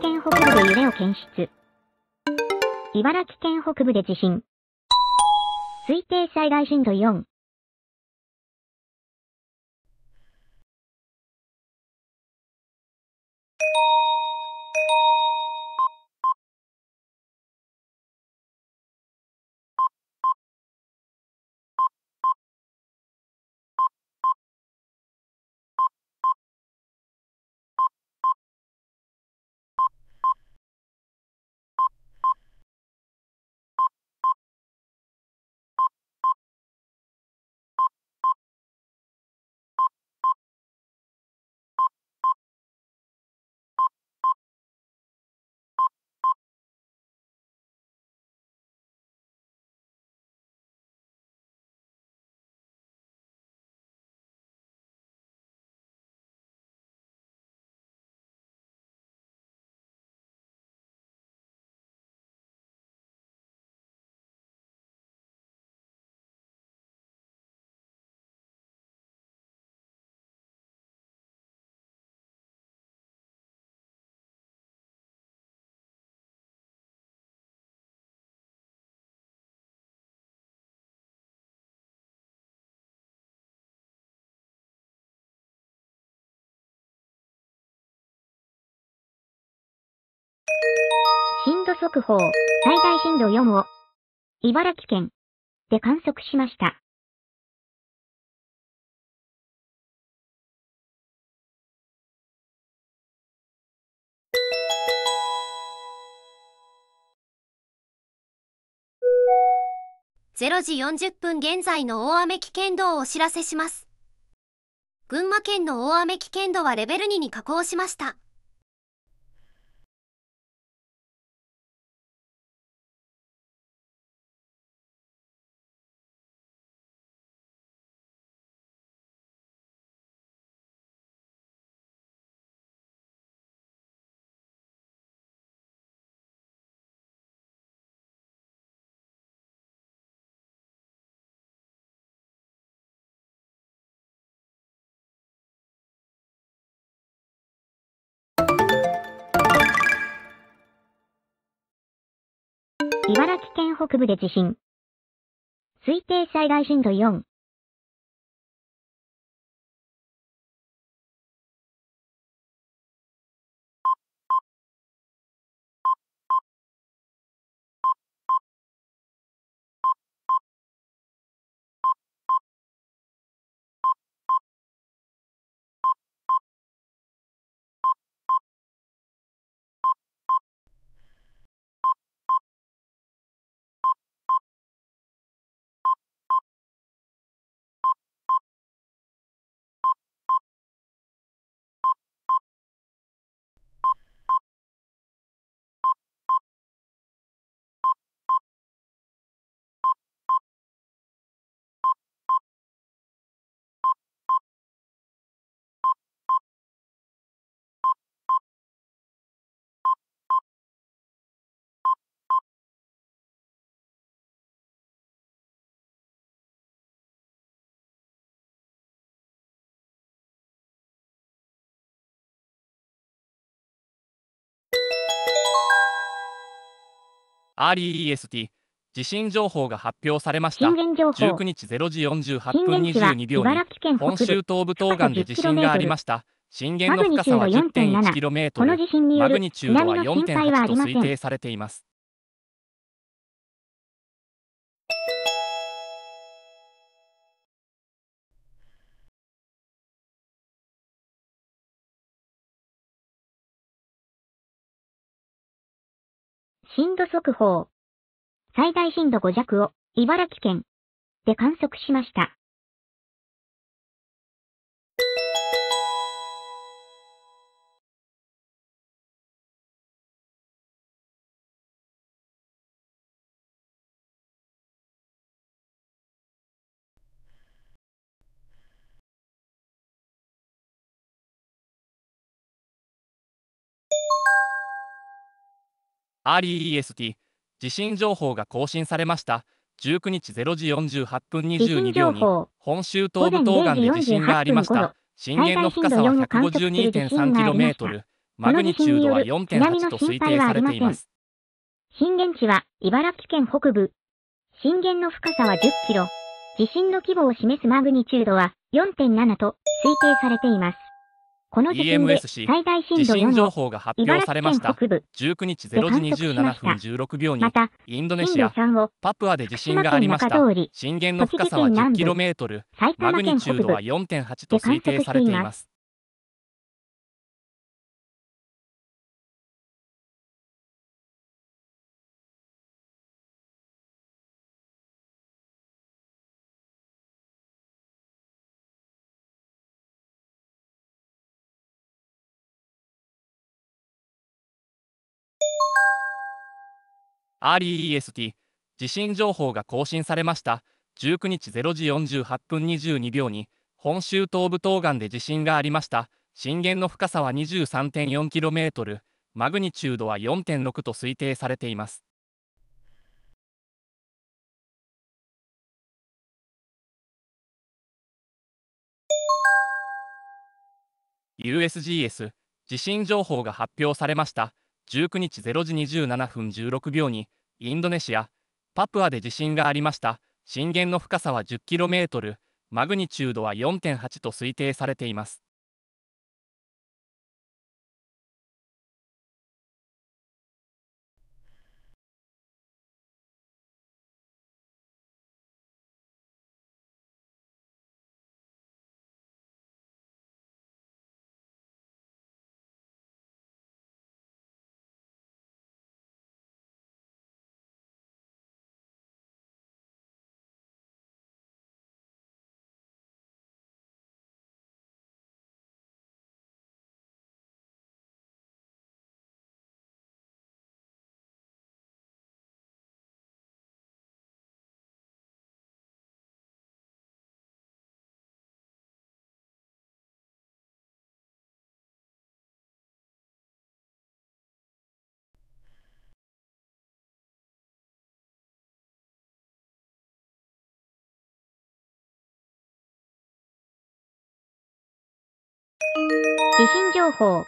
県北部で揺れを検出。茨城県北部で地震。推定災害震度4。震度速報、最大震度4を、茨城県で観測しました。0時40分現在の大雨危険度をお知らせします。群馬県の大雨危険度はレベル2に下降しました。茨城県北部で地震。推定災害震度4。REST 地震情報が発表されました。19日0時48分22秒に本州東部東岸で地震がありました。震源の深さは 10.1km、マグニチュードは4.8と推定されています。震度速報。最大震度5弱を、茨城県で観測しました。REST 地震情報が更新されました。19日0時48分22秒に本州東部東岸で地震がありました。震源の深さは 152.3km、マグニチュードは4.8と推定されています。震源地は茨城県北部。震源の深さは10キロ。地震の規模を示すマグニチュードは4.7と推定されています。この地震で最大震度4情報が発表されました。19日0時27分16秒に、インドネシア、パプアで地震がありました。震源の深さは 10km、マグニチュードは4.8と推定されています。REST 地震情報が更新されました。19日0時48分22秒に、本州東部東岸で地震がありました。震源の深さは 23.4km、マグニチュードは4.6と推定されています。USGS 地震情報が発表されました。19日0時27分16秒に、インドネシア、パプアで地震がありました。震源の深さは 10km、マグニチュードは4.8と推定されています。地震情報。午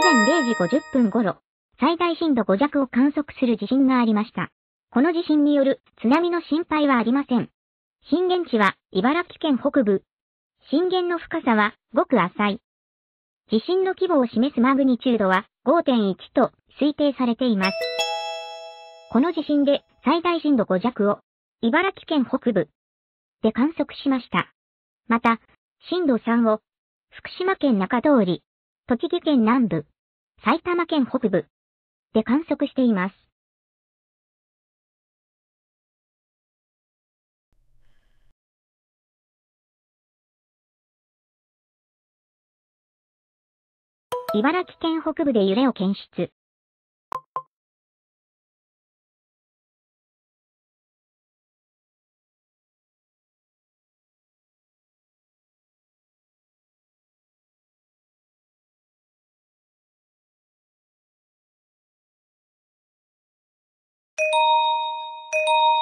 前0時50分頃、最大震度5弱を観測する地震がありました。この地震による津波の心配はありません。震源地は茨城県北部。震源の深さはごく浅い。地震の規模を示すマグニチュードは5.1と推定されています。この地震で最大震度5弱を茨城県北部で観測しました。また、震度3を福島県中通り、栃木県南部、埼玉県北部で観測しています。茨城県北部で揺れを検出。you